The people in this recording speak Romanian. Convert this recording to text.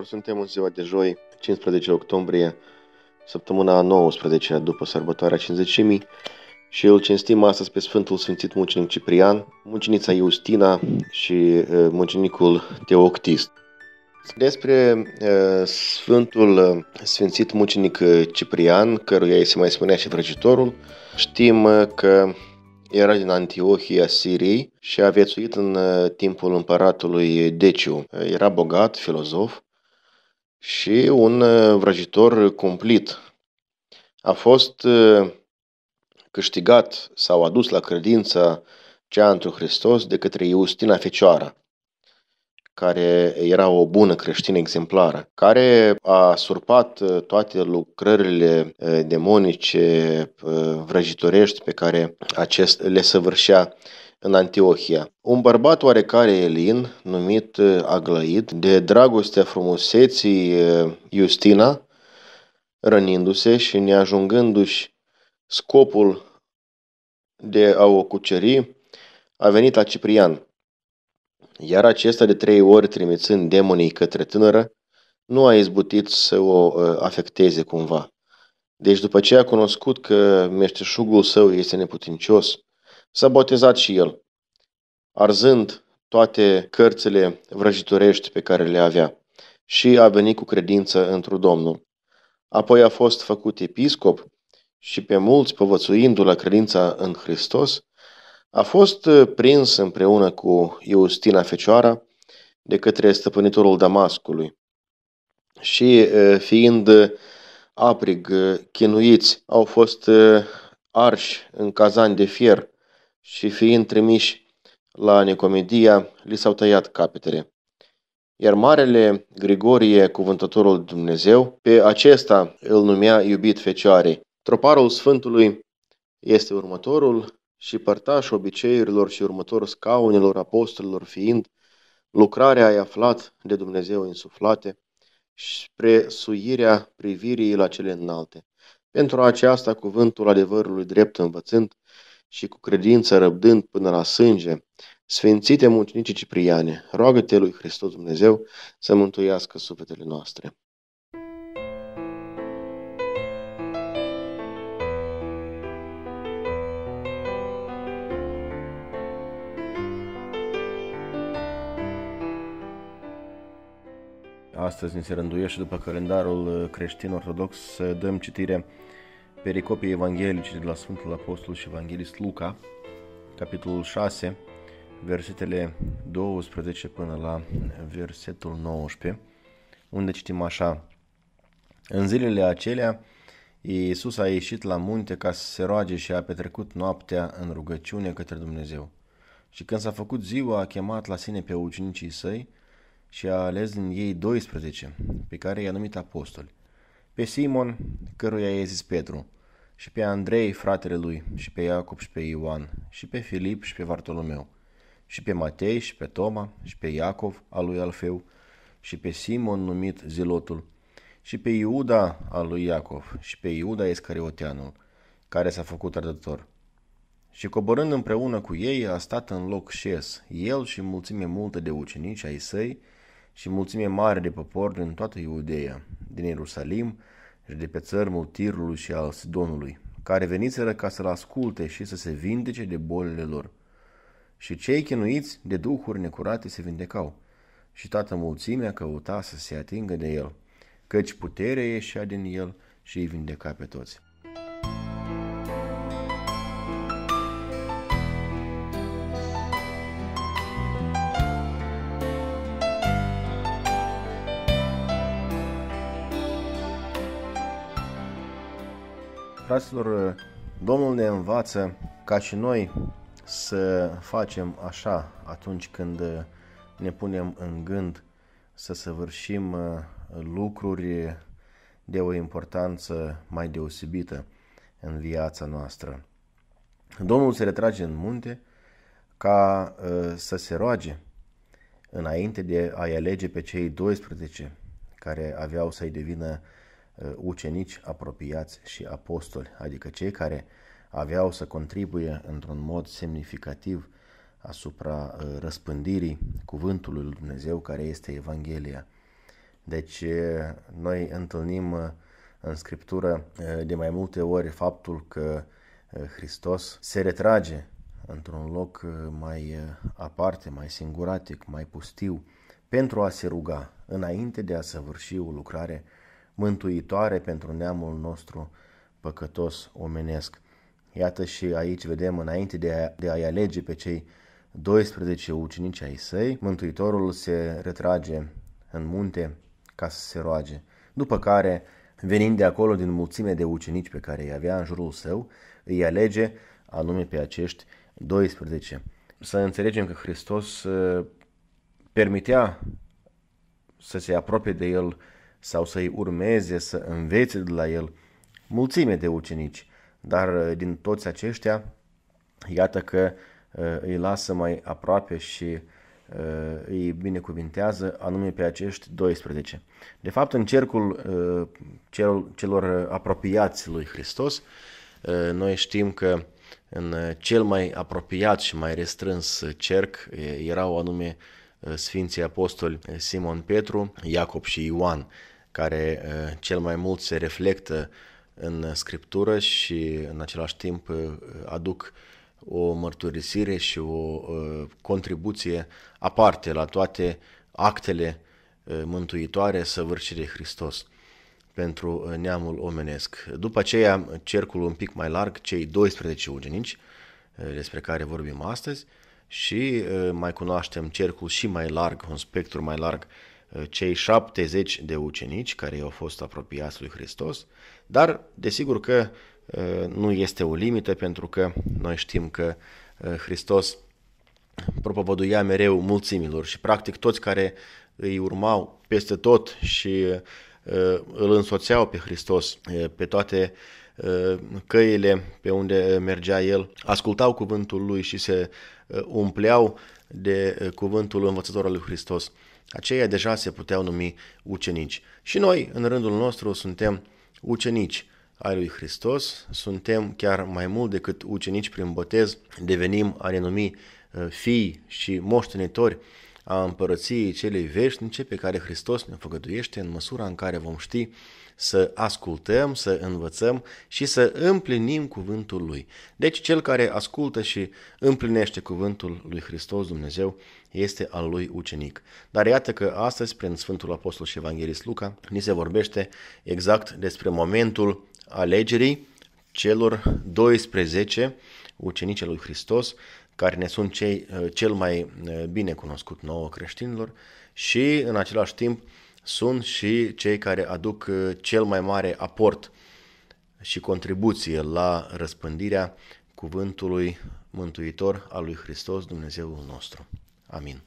dragilor, suntem în ziua de joi, 15 octombrie, săptămâna 19 după sărbătoarea 50.000 și îl cinstim astăzi pe Sfântul Sfințit Mucenic Ciprian, mucenița Iustina și mucenicul Teoctist. Despre Sfântul Sfințit Mucenic Ciprian, căruia îi se mai spunea și vrăjitorul, știm că era din Antiohia Siriei și a viețuit în timpul împăratului Deciu. Era bogat, filozof și un uh, vrăjitor cumplit. A fost uh, câștigat sau adus la credință cea întru Hristos de către Iustina Fecioară, care era o bună creștină exemplară, care a surpat uh, toate lucrările demonice, vrăjitorești pe care acest le săvârșea în Antiohia. Un bărbat oarecare elin, numit uh, Aglăit, de dragostea frumuseții Justina, uh, rănindu-se și neajungându-și scopul de a o cuceri, a venit la Ciprian. Iar acesta de trei ori trimițând demonii către tânără, nu a izbutit să o uh, afecteze cumva. Deci după ce a cunoscut că meșteșugul său este neputincios S-a botezat și el, arzând toate cărțile vrăjitorești pe care le avea și a venit cu credință într-un Domnul. Apoi a fost făcut episcop și pe mulți povățuindu-l la credința în Hristos, a fost uh, prins împreună cu Iustina Fecioara de către stăpânitorul Damascului și uh, fiind aprig, uh, chinuiți, au fost arși în cazan de fier și fiind trimiși la Nicomedia, li s-au tăiat capetele. Iar Marele Grigorie, cuvântătorul Dumnezeu, pe acesta îl numea iubit fecioare. Troparul Sfântului este următorul și părtaș obiceiurilor și următor scaunilor apostolilor fiind, lucrarea ai aflat de Dumnezeu insuflate, spre suirea privirii la cele înalte. Pentru aceasta, cuvântul adevărului drept învățând, și cu credință răbdând până la sânge, Sfințite mucenice Cipriane, roagă-te lui Hristos Dumnezeu să mântuiască sufletele noastre. Astăzi ni se rânduiește după calendarul creștin-ortodox să dăm citire pericopii evanghelice de la Sfântul Apostol și Evanghelist Luca, capitolul 6, versetele 12 până la versetul 19, unde citim așa. În zilele acelea, Iisus a ieșit la munte ca să se roage și a petrecut noaptea în rugăciune către Dumnezeu. Și când s-a făcut ziua, a chemat la sine pe ucenicii săi și a ales din ei 12, pe care i-a numit apostoli pe Simon, căruia i-a zis Petru, și pe Andrei, fratele lui, și pe Iacob și pe Ioan, și pe Filip și pe Vartolomeu, și pe Matei și pe Toma, și pe Iacov al lui Alfeu, și pe Simon numit Zilotul, și pe Iuda al lui Iacov, și pe Iuda Iscarioteanul, care s-a făcut rădător. Și coborând împreună cu ei, a stat în loc șes, el și mulțime multă de ucenici ai săi, și mulțime mare de popor din toată Iudeea, din Ierusalim și de pe țărmul Tirului și al Sidonului, care veniseră ca să-l asculte și să se vindece de bolile lor. Și cei chinuiți de duhuri necurate se vindecau, și toată mulțimea căuta să se atingă de el, căci puterea ieșea din el și îi vindeca pe toți. fraților, uh, Domnul ne învață ca și noi să facem așa atunci când uh, ne punem în gând să săvârșim uh, lucruri de o importanță mai deosebită în viața noastră. Domnul se retrage în munte ca să se roage înainte de a-i alege pe cei 12 care aveau să-i devină Uh, ucenici apropiați și apostoli, adică cei care aveau să contribuie într-un mod semnificativ asupra uh, răspândirii cuvântului lui Dumnezeu care este Evanghelia. Deci uh, noi întâlnim în Scriptură de mai multe ori faptul că Hristos se retrage într-un loc mai aparte, mai singuratic, mai pustiu, pentru a se ruga înainte de a săvârși o lucrare mântuitoare pentru neamul nostru păcătos omenesc. Iată și aici vedem, înainte de a, de a-i alege pe cei 12 ucenici ai săi, Mântuitorul se retrage în munte ca să se roage. După care, venind de acolo din mulțime de ucenici pe care îi avea în jurul său, îi alege anume pe acești 12. Să înțelegem că Hristos uh, permitea să se apropie de el sau să-i urmeze, să învețe de la el, mulțime de ucenici, dar uh, din toți aceștia, iată că uh, îi lasă mai aproape și uh, îi binecuvintează, anume pe acești 12. De fapt, în cercul celor apropiați lui Hristos, noi știm că în cel mai apropiat și mai restrâns cerc erau anume Uh, Sfinții Apostoli uh, Simon Petru, Iacob și Ioan, care uh, cel mai mult se reflectă în Scriptură și în același timp aduc o mărturisire și o contribuție aparte la toate actele mântuitoare săvârșirii Hristos pentru neamul omenesc. După aceea, cercul un pic mai larg, cei 12 ucenici despre care vorbim astăzi, și uh, mai cunoaștem cercul și mai larg, un spectru mai larg, uh, cei 70 de ucenici care au fost apropiați lui Hristos, dar desigur că uh, nu este o limită pentru că noi știm că Hristos propovăduia mereu mulțimilor și practic toți care îi urmau peste tot și îl însoțeau pe Hristos pe toate Uh, căile pe unde mergea el, ascultau cuvântul lui și se uh, umpleau de uh, cuvântul învățătorului lui Hristos. Aceia deja se puteau numi ucenici. Și noi, în rândul nostru, suntem ucenici ai lui Hristos, suntem chiar mai mult decât ucenici prin botez, devenim a renumi fii și moștenitori a împărăției celei veșnice pe care Hristos ne făgăduiește în măsura în care vom ști să ascultăm, să învățăm și să împlinim cuvântul Lui. Deci cel care ascultă și împlinește cuvântul Lui Hristos Dumnezeu este al Lui ucenic. Dar iată că astăzi, prin Sfântul Apostol și Evanghelist Luca, ni se vorbește exact despre momentul alegerii celor 12 ucenici lui Hristos, care ne sunt cei, cel mai eh, bine cunoscut nouă creștinilor și în același timp sunt și cei care aduc uh, cel mai mare aport și contribuție la răspândirea cuvântului mântuitor al lui Hristos Dumnezeul nostru. Amin.